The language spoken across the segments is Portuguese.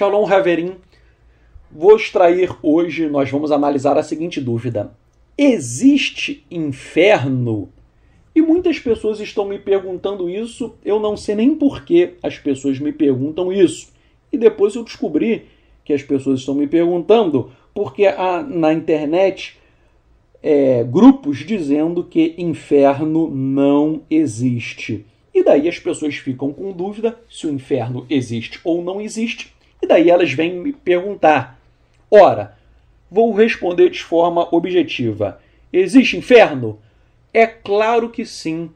Shalom Haverim. Vou extrair hoje, nós vamos analisar a seguinte dúvida: existe inferno? E muitas pessoas estão me perguntando isso, eu não sei nem por que as pessoas me perguntam isso. E depois eu descobri que as pessoas estão me perguntando, porque há na internet é, grupos dizendo que inferno não existe. E daí as pessoas ficam com dúvida se o inferno existe ou não existe e daí elas vêm me perguntar. Ora, vou responder de forma objetiva. Existe inferno? É claro que sim.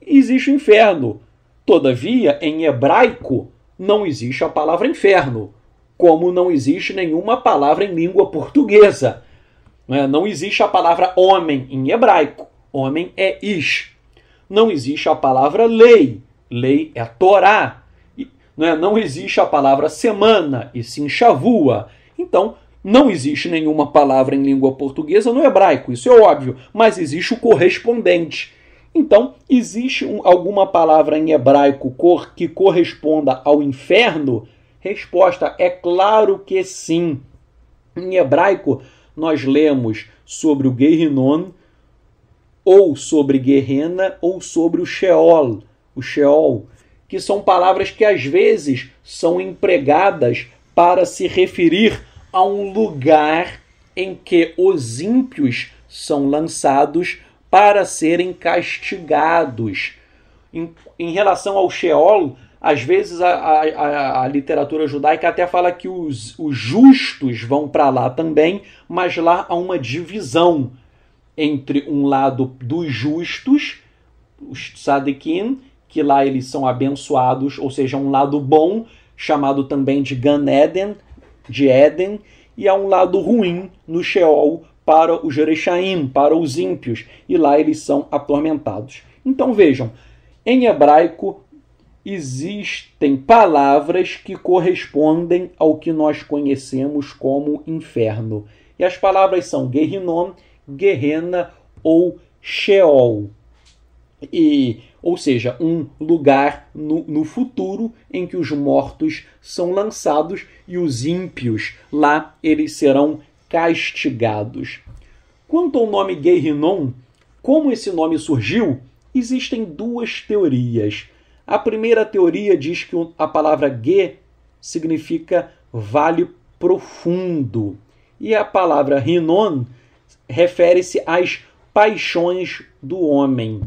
Existe o inferno. Todavia, em hebraico, não existe a palavra inferno, como não existe nenhuma palavra em língua portuguesa. Né? Não existe a palavra homem em hebraico. Homem é ish. Não existe a palavra lei. Lei é Torá. Né? Não existe a palavra semana, e sim chavua. Então, não existe nenhuma palavra em língua portuguesa no hebraico, isso é óbvio, mas existe o correspondente. Então, existe um, alguma palavra em hebraico cor que corresponda ao inferno? Resposta: é claro que sim. Em hebraico, nós lemos sobre o Gehinom, ou sobre Guerrena, ou sobre o Sheol. O Sheol que são palavras que às vezes são empregadas para se referir a um lugar em que os ímpios são lançados para serem castigados. Em, em relação ao Sheol, às vezes a, a, a, literatura judaica até fala que os, os justos vão para lá também, mas lá há uma divisão entre um lado dos justos, os tzadikim, que lá eles são abençoados, ou seja, um lado bom, chamado também de Gan Eden, de Éden, e há um lado ruim no Sheol para os Jerechaim, para os ímpios, e lá eles são atormentados. Então vejam, em hebraico existem palavras que correspondem ao que nós conhecemos como inferno. E as palavras são Gehinom, Guerrena ou Sheol. E ou seja, um lugar no, no, futuro em que os mortos são lançados e os ímpios lá eles serão castigados. Quanto ao nome Guerrinon, como esse nome surgiu, existem duas teorias. A primeira teoria diz que a palavra Gue significa vale profundo, e a palavra Rinon refere-se às paixões do homem.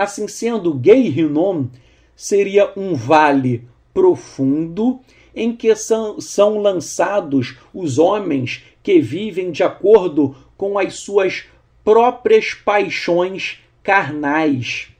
Assim sendo, Geihinom seria um vale profundo em que são, são lançados os homens que vivem de acordo com as suas próprias paixões carnais.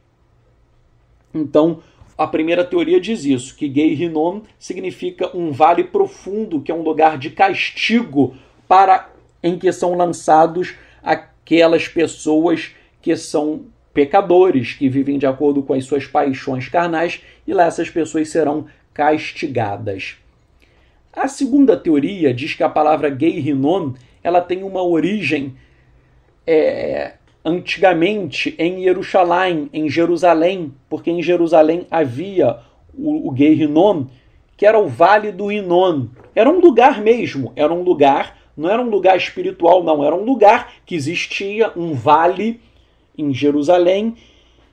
Então, a primeira teoria diz isso, que Geihinom significa um vale profundo, que é um lugar de castigo para em que são lançados aquelas pessoas que são pecadores que vivem de acordo com as suas paixões carnais e lá essas pessoas serão castigadas. A segunda teoria diz que a palavra Geirinon ela tem uma origem é, antigamente em Jerusalém, em Jerusalém, porque em Jerusalém havia o, o Geirinon, que era o Vale do Inon. Era um lugar mesmo, era um lugar, não era um lugar espiritual, não, era um lugar que existia, um vale em Jerusalém,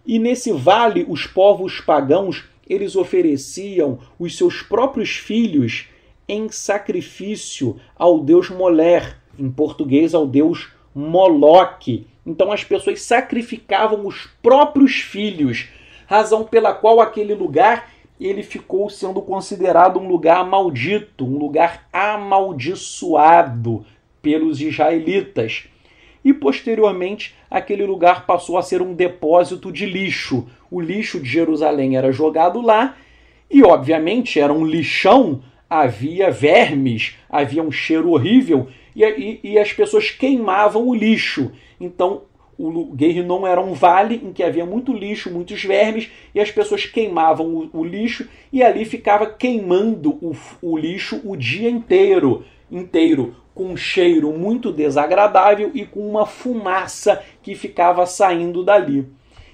e nesse vale os povos pagãos eles ofereciam os seus próprios filhos em sacrifício ao deus Moler, em português ao deus Moloque. Então as pessoas sacrificavam os próprios filhos, razão pela qual aquele lugar ele ficou sendo considerado um lugar maldito, um lugar amaldiçoado pelos israelitas e posteriormente aquele lugar passou a ser um depósito de lixo. O lixo de Jerusalém era jogado lá e, obviamente, era um lixão, havia vermes, havia um cheiro horrível e, e, e as pessoas queimavam o lixo. Então, o Guerrinon era um vale em que havia muito lixo, muitos vermes, e as pessoas queimavam o, o lixo e ali ficava queimando o, o lixo o dia inteiro. inteiro com um cheiro muito desagradável e com uma fumaça que ficava saindo dali.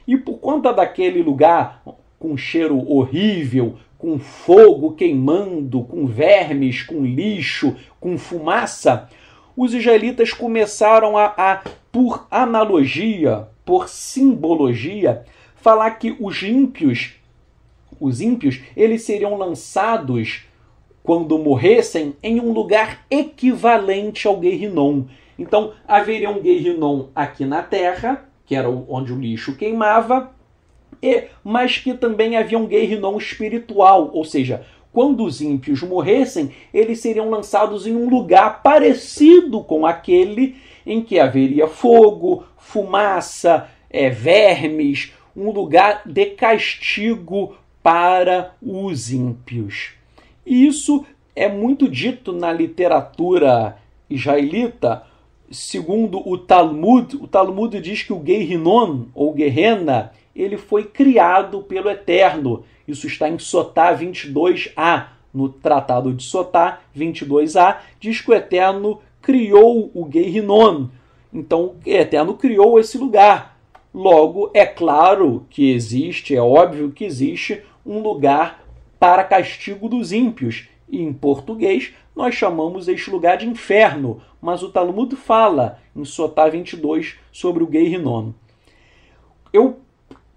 E por conta daquele lugar, com um cheiro horrível, com fogo queimando, com vermes, com lixo, com fumaça, os israelitas começaram a, a por analogia, por simbologia, falar que os ímpios, os ímpios, eles seriam lançados quando morressem, em um lugar equivalente ao Guerrinon. Então haveria um Guerrinon aqui na Terra, que era onde o lixo queimava, e, mas que também havia um Guerrinon espiritual, ou seja, quando os ímpios morressem, eles seriam lançados em um lugar parecido com aquele em que haveria fogo, fumaça, é, vermes, um lugar de castigo para os ímpios. E isso é muito dito na literatura israelita, segundo o Talmud, o Talmud diz que o Geihinon, ou Gehenna, ele foi criado pelo Eterno. Isso está em Sotá 22a, no Tratado de Sotá 22a, diz que o Eterno criou o Geihinon. Então, o Eterno criou esse lugar. Logo, é claro que existe, é óbvio que existe um lugar para castigo dos ímpios. E em português, nós chamamos este lugar de inferno, mas o Talmud fala em Sotá 22 sobre o Geirnom. Eu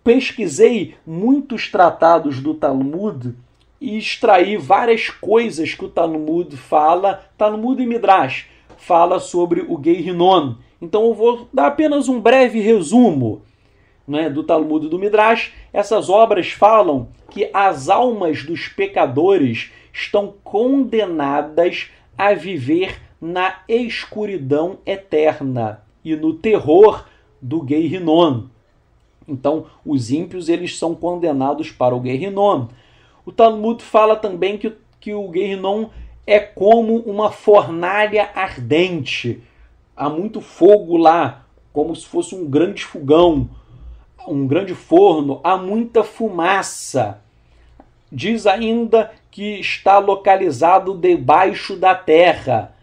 pesquisei muitos tratados do Talmud e extraí várias coisas que o Talmud fala, Talmud e Midrash, fala sobre o Geirnom. Então eu vou dar apenas um breve resumo né, do Talmud e do Midrash, essas obras falam que as almas dos pecadores estão condenadas a viver na escuridão eterna e no terror do Guerrinon. Então, os ímpios eles são condenados para o Guerrinon. O Talmud fala também que, que o Guerrinon é como uma fornalha ardente. Há muito fogo lá, como se fosse um grande fogão um grande forno, há muita fumaça. Diz ainda que está localizado debaixo da terra.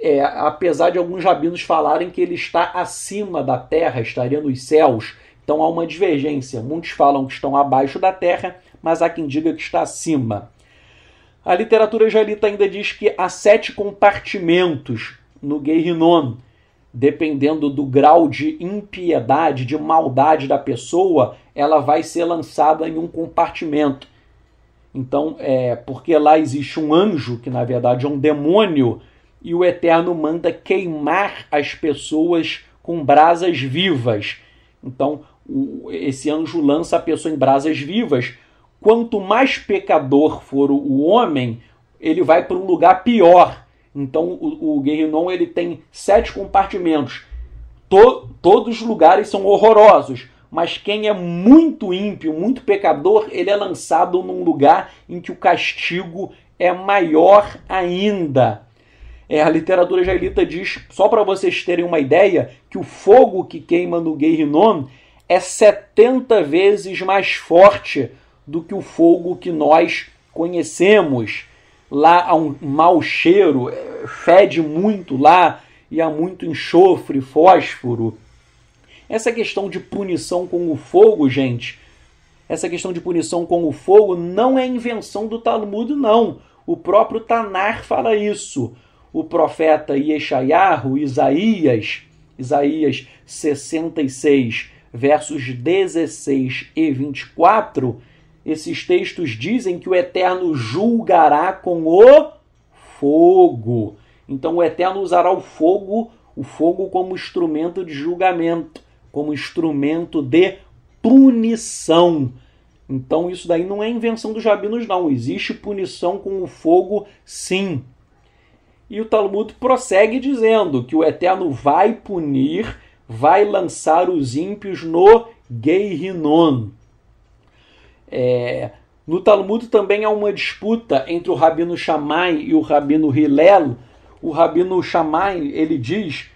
É, apesar de alguns rabinos falarem que ele está acima da terra, estaria nos céus. Então há uma divergência. Muitos falam que estão abaixo da terra, mas há quem diga que está acima. A literatura israelita ainda diz que há sete compartimentos no Geirinon dependendo do grau de impiedade, de maldade da pessoa, ela vai ser lançada em um compartimento. Então, é, porque lá existe um anjo, que na verdade é um demônio, e o Eterno manda queimar as pessoas com brasas vivas. Então, o, esse anjo lança a pessoa em brasas vivas. Quanto mais pecador for o homem, ele vai para um lugar pior. Então o, o Guerrinon ele tem sete compartimentos. To, todos os lugares são horrorosos, mas quem é muito ímpio, muito pecador, ele é lançado num lugar em que o castigo é maior ainda. É, a literatura israelita diz, só para vocês terem uma ideia, que o fogo que queima no Guerrinon é 70 vezes mais forte do que o fogo que nós conhecemos lá há um mau cheiro, é, fede muito lá e há muito enxofre, fósforo. Essa questão de punição com o fogo, gente, essa questão de punição com o fogo não é invenção do Talmud, não. O próprio Tanar fala isso. O profeta Yeshayahu, Isaías, Isaías 66, versos 16 e 24, esses textos dizem que o Eterno julgará com o fogo. Então o Eterno usará o fogo, o fogo como instrumento de julgamento, como instrumento de punição. Então isso daí não é invenção dos rabinos não, existe punição com o fogo sim. E o Talmud prossegue dizendo que o Eterno vai punir, vai lançar os ímpios no Geirinon. É, no Talmud também há uma disputa entre o Rabino Shammai e o Rabino Hillel. O Rabino Shammai, ele diz,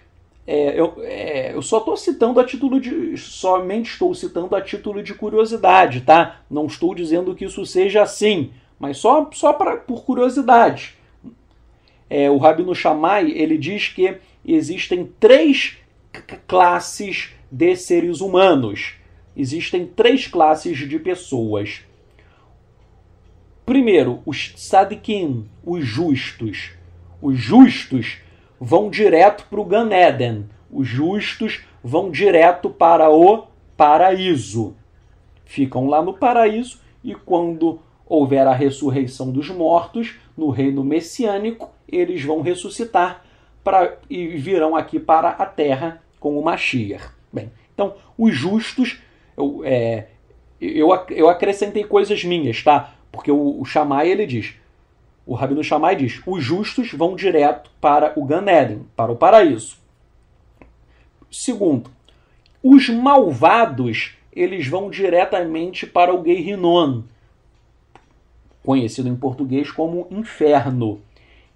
é, eu, é, eu, só estou citando a título de, somente estou citando a título de curiosidade, tá? Não estou dizendo que isso seja assim, mas só, só pra, por curiosidade. É, o Rabino Shammai, ele diz que existem três classes de seres humanos existem três classes de pessoas. Primeiro, os tzadikim, os justos. Os justos vão direto para o ganeden Os justos vão direto para o paraíso. Ficam lá no paraíso e quando houver a ressurreição dos mortos, no reino messiânico, eles vão ressuscitar pra, e virão aqui para a terra com o Mashiach. Bem, então, os justos eu, é, eu, eu acrescentei coisas minhas, tá? Porque o, o Shammai, ele diz, o Rabino Shammai diz, os justos vão direto para o Gan Eden, para o paraíso. Segundo, os malvados, eles vão diretamente para o Guerrinon, conhecido em português como inferno.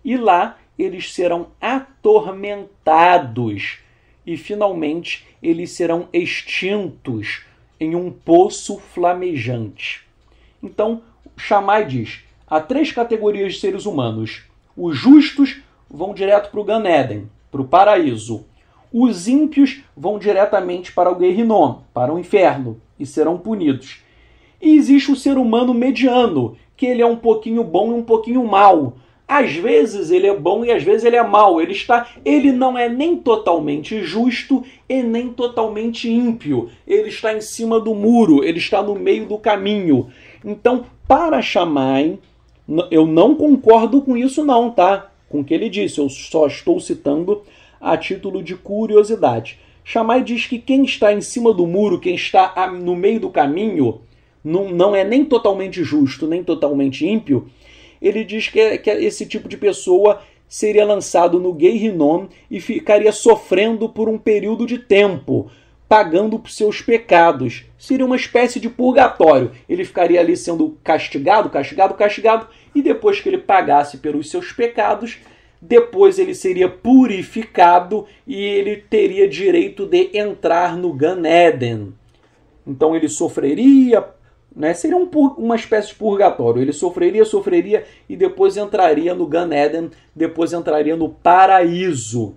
E lá eles serão atormentados e finalmente eles serão extintos em um poço flamejante. Então, Chamai diz: há três categorias de seres humanos. Os justos vão direto para o Ganeden, para o paraíso. Os ímpios vão diretamente para o Guerrinom, para o inferno, e serão punidos. E existe o ser humano mediano, que ele é um pouquinho bom e um pouquinho mau. Às vezes ele é bom e às vezes ele é mau. Ele está, ele não é nem totalmente justo e nem totalmente ímpio. Ele está em cima do muro, ele está no meio do caminho. Então, para Shammai, eu não concordo com isso não, tá? Com o que ele disse, eu só estou citando a título de curiosidade. Shammai diz que quem está em cima do muro, quem está no meio do caminho, não, não é nem totalmente justo, nem totalmente ímpio, ele diz que, que esse tipo de pessoa seria lançado no rinom e ficaria sofrendo por um período de tempo, pagando por seus pecados. Seria uma espécie de purgatório. Ele ficaria ali sendo castigado, castigado, castigado, e depois que ele pagasse pelos seus pecados, depois ele seria purificado e ele teria direito de entrar no Gan Eden. Então ele sofreria, né? Seria um, uma espécie de purgatório. Ele sofreria, sofreria e depois entraria no Gan Eden, depois entraria no paraíso.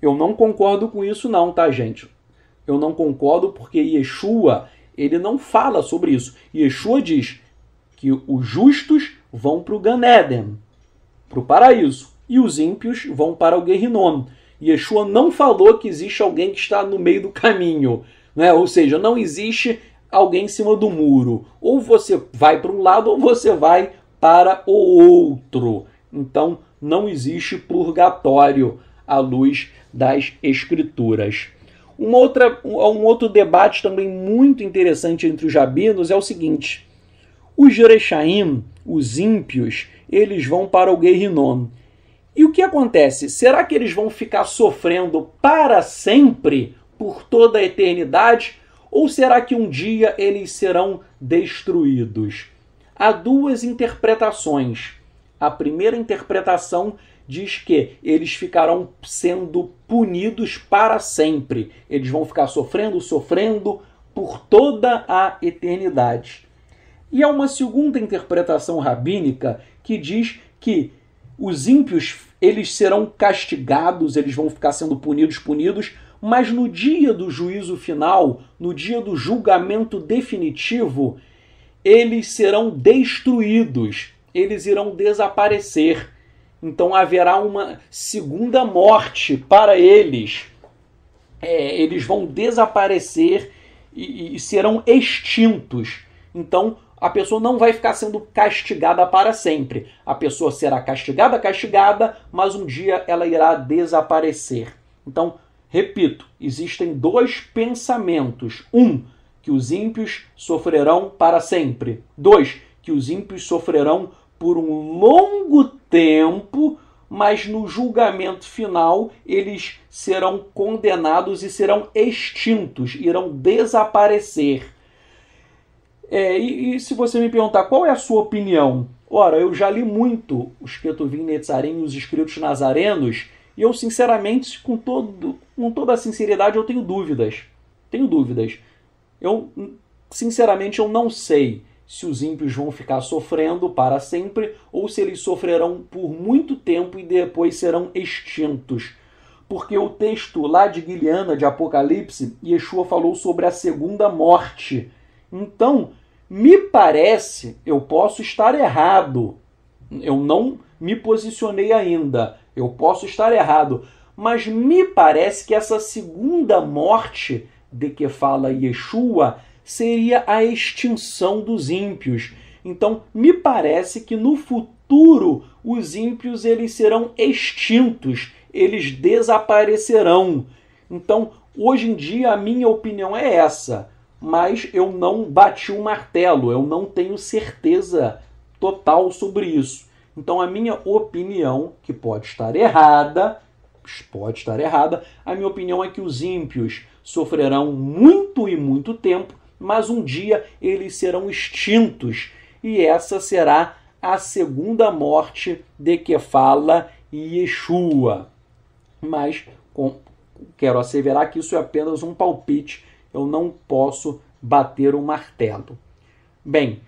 Eu não concordo com isso não, tá, gente? Eu não concordo porque Yeshua, ele não fala sobre isso. Yeshua diz que os justos vão para o Gan Eden, para o paraíso, e os ímpios vão para o Guerrinome. Yeshua não falou que existe alguém que está no meio do caminho. Né? Ou seja, não existe alguém em cima do muro. Ou você vai para um lado ou você vai para o outro. Então não existe purgatório à luz das escrituras. Uma outra, um outro debate também muito interessante entre os rabinos é o seguinte: os Jerechaim, os ímpios, eles vão para o Guerrinom. E o que acontece? Será que eles vão ficar sofrendo para sempre, por toda a eternidade? Ou será que um dia eles serão destruídos? Há duas interpretações. A primeira interpretação diz que eles ficarão sendo punidos para sempre. Eles vão ficar sofrendo, sofrendo por toda a eternidade. E há uma segunda interpretação rabínica que diz que os ímpios eles serão castigados, eles vão ficar sendo punidos, punidos, mas no dia do juízo final, no dia do julgamento definitivo, eles serão destruídos, eles irão desaparecer. Então haverá uma segunda morte para eles. É, eles vão desaparecer e, e serão extintos. Então, a pessoa não vai ficar sendo castigada para sempre. A pessoa será castigada, castigada, mas um dia ela irá desaparecer. Então, repito, existem dois pensamentos. Um, que os ímpios sofrerão para sempre. Dois, que os ímpios sofrerão por um longo tempo, mas no julgamento final eles serão condenados e serão extintos, irão desaparecer. É, e, e, se você me perguntar qual é a sua opinião, ora, eu já li muito os Ketuvim Netzarim e os escritos nazarenos, e eu, sinceramente, com, todo, com toda a sinceridade, eu tenho dúvidas. Tenho dúvidas. Eu, sinceramente, eu não sei se os ímpios vão ficar sofrendo para sempre ou se eles sofrerão por muito tempo e depois serão extintos. Porque o texto lá de Guilherme de Apocalipse, Yeshua falou sobre a segunda morte. Então, me parece, eu posso estar errado. Eu não me posicionei ainda. Eu posso estar errado. Mas me parece que essa segunda morte de que fala Yeshua seria a extinção dos ímpios. Então, me parece que no futuro os ímpios eles serão extintos, eles desaparecerão. Então, hoje em dia a minha opinião é essa mas eu não bati o martelo, eu não tenho certeza total sobre isso. Então a minha opinião, que pode estar errada, pode estar errada, a minha opinião é que os ímpios sofrerão muito e muito tempo, mas um dia eles serão extintos. E essa será a segunda morte de que fala Yeshua. Mas com, quero asseverar que isso é apenas um palpite eu não posso bater o martelo. Bem,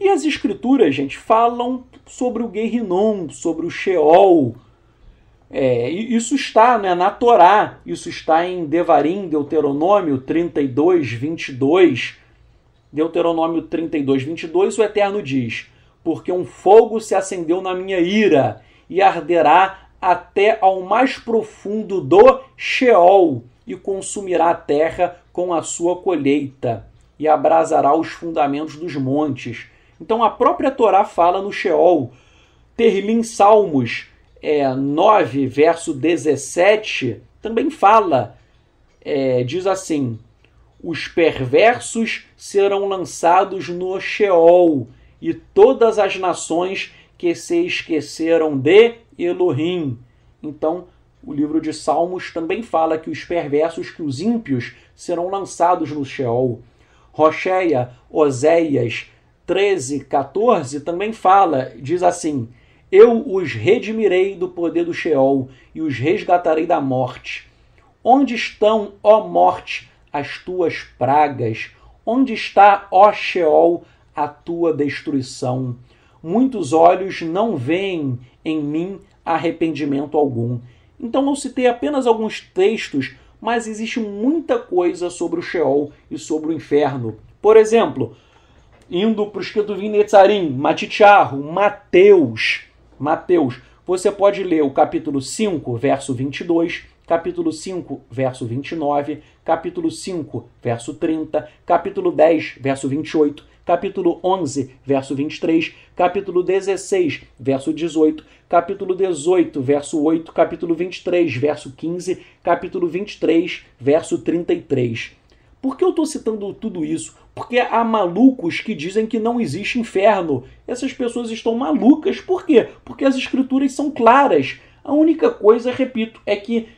e as escrituras, gente, falam sobre o Guerrinon, sobre o Sheol. É, isso está né, na Torá, isso está em Devarim, Deuteronômio 32, 22. Deuteronômio 32, 22, o Eterno diz: Porque um fogo se acendeu na minha ira e arderá até ao mais profundo do Sheol e consumirá a terra com a sua colheita e abrasará os fundamentos dos montes. Então a própria Torá fala no Sheol. Terlim Salmos é, 9, verso 17, também fala, é, diz assim: Os perversos serão lançados no Sheol, e todas as nações que se esqueceram de Elohim. Então, o livro de Salmos também fala que os perversos, que os ímpios, serão lançados no Sheol. Rocheia, Oséias 13, 14 também fala, diz assim: Eu os redimirei do poder do Sheol e os resgatarei da morte. Onde estão, ó morte, as tuas pragas? Onde está, ó Sheol, a tua destruição? Muitos olhos não veem em mim arrependimento algum então eu citei apenas alguns textos, mas existe muita coisa sobre o Sheol e sobre o inferno. Por exemplo, indo para o escrito Vinetzarim, Matityahu, Mateus, Mateus, você pode ler o capítulo 5, verso 22, capítulo 5, verso 29, capítulo 5, verso 30, capítulo 10, verso 28, capítulo 11, verso 23, capítulo 16, verso 18, capítulo 18, verso 8, capítulo 23, verso 15, capítulo 23, verso 33. Por que eu estou citando tudo isso? Porque há malucos que dizem que não existe inferno. Essas pessoas estão malucas. Por quê? Porque as escrituras são claras. A única coisa, repito, é que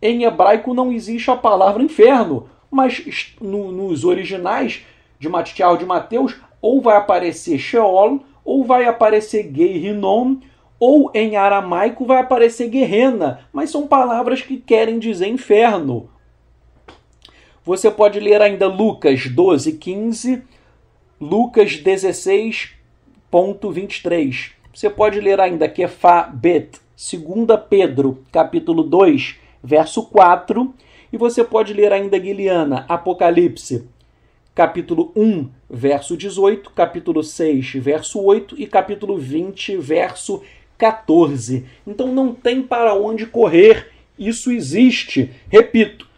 em hebraico não existe a palavra inferno, mas no, nos originais de Matial de Mateus, ou vai aparecer Sheol, ou vai aparecer Geirinom, ou em aramaico vai aparecer Guerrena, mas são palavras que querem dizer inferno. Você pode ler ainda Lucas 12, 15, Lucas 16, 23. Você pode ler ainda Kefá Bet, 2 Pedro, capítulo 2, verso 4. E você pode ler ainda Guiliana, Apocalipse capítulo 1, verso 18, capítulo 6, verso 8 e capítulo 20, verso 14. Então não tem para onde correr, isso existe. Repito,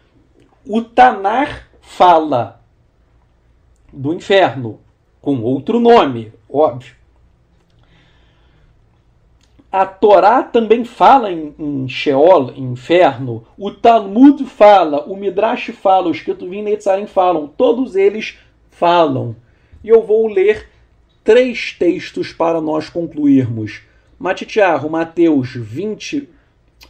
o Tanar fala do inferno, com outro nome, óbvio a Torá também fala em, em Sheol, em inferno. O Talmud fala, o Midrash fala, os Ketuvim Netzarim falam. Todos eles falam. E eu vou ler três textos para nós concluirmos. Matitiarro, Mateus 20,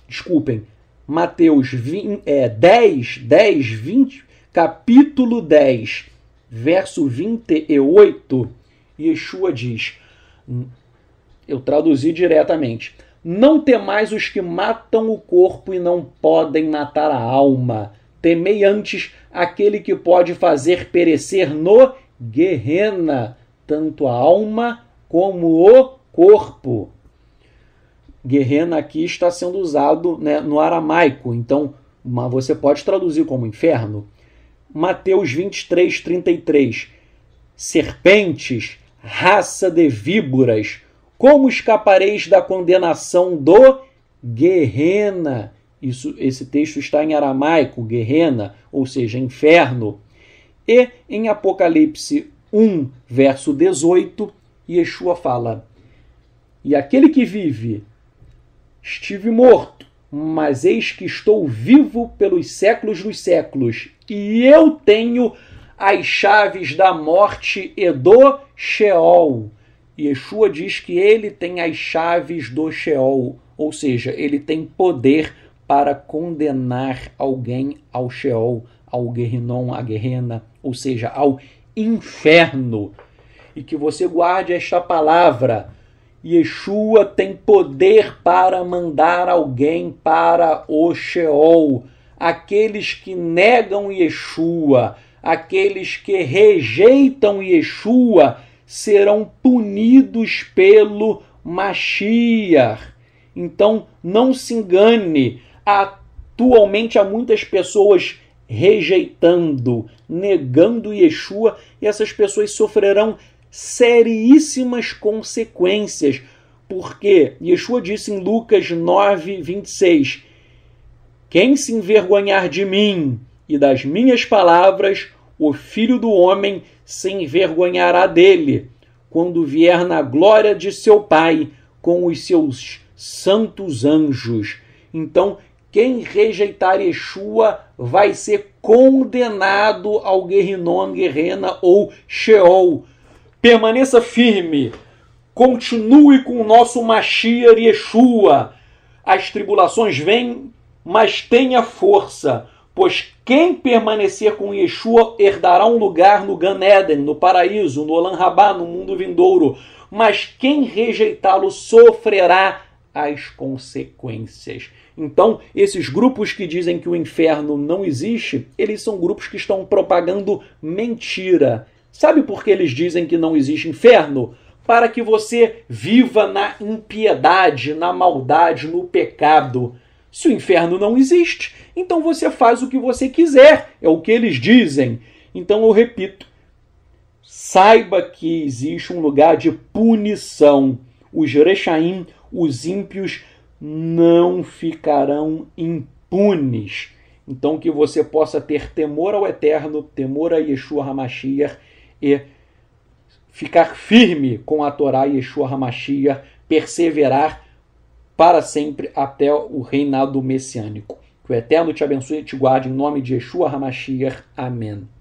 desculpem, Mateus 20, é, 10, 10, 20, capítulo 10, verso 28, Yeshua diz: eu traduzi diretamente. Não temais os que matam o corpo e não podem matar a alma. Temei antes aquele que pode fazer perecer no Guerrena tanto a alma como o corpo. Guerrena aqui está sendo usado né, no aramaico, então você pode traduzir como inferno. Mateus 23, 33. Serpentes, raça de víboras, como escapareis da condenação do Guerrena? Isso, esse texto está em aramaico, Guerrena, ou seja, inferno. E em Apocalipse 1, verso 18, Yeshua fala: E aquele que vive, estive morto, mas eis que estou vivo pelos séculos dos séculos, e eu tenho as chaves da morte e do Sheol. Yeshua diz que ele tem as chaves do Sheol, ou seja, ele tem poder para condenar alguém ao Sheol, ao Guerrinon, à Guerrena, ou seja, ao inferno. E que você guarde esta palavra. Yeshua tem poder para mandar alguém para o Sheol. Aqueles que negam Yeshua, aqueles que rejeitam Yeshua, serão punidos pelo Mashiach. Então, não se engane. Atualmente há muitas pessoas rejeitando, negando Yeshua, e essas pessoas sofrerão seríssimas consequências, porque Yeshua disse em Lucas 9, 26: Quem se envergonhar de mim e das minhas palavras, o filho do homem se envergonhará dele quando vier na glória de seu Pai com os seus santos anjos. Então, quem rejeitar Yeshua vai ser condenado ao Guerrinon, Guerrena ou Sheol. Permaneça firme, continue com o nosso Mashiach Yeshua. As tribulações vêm, mas tenha força. Pois quem permanecer com Yeshua herdará um lugar no Gan Eden, no paraíso, no Olam Rabá, no mundo vindouro. Mas quem rejeitá-lo sofrerá as consequências. Então, esses grupos que dizem que o inferno não existe, eles são grupos que estão propagando mentira. Sabe por que eles dizem que não existe inferno? Para que você viva na impiedade, na maldade, no pecado. Se o inferno não existe, então você faz o que você quiser, é o que eles dizem. Então eu repito: saiba que existe um lugar de punição. Os Rechaim, os ímpios, não ficarão impunes. Então que você possa ter temor ao Eterno, temor a Yeshua HaMashiach e ficar firme com a Torá Yeshua HaMashiach, perseverar para sempre até o reinado messiânico. Que o Eterno te abençoe e te guarde em nome de Yeshua HaMashiach. Amém.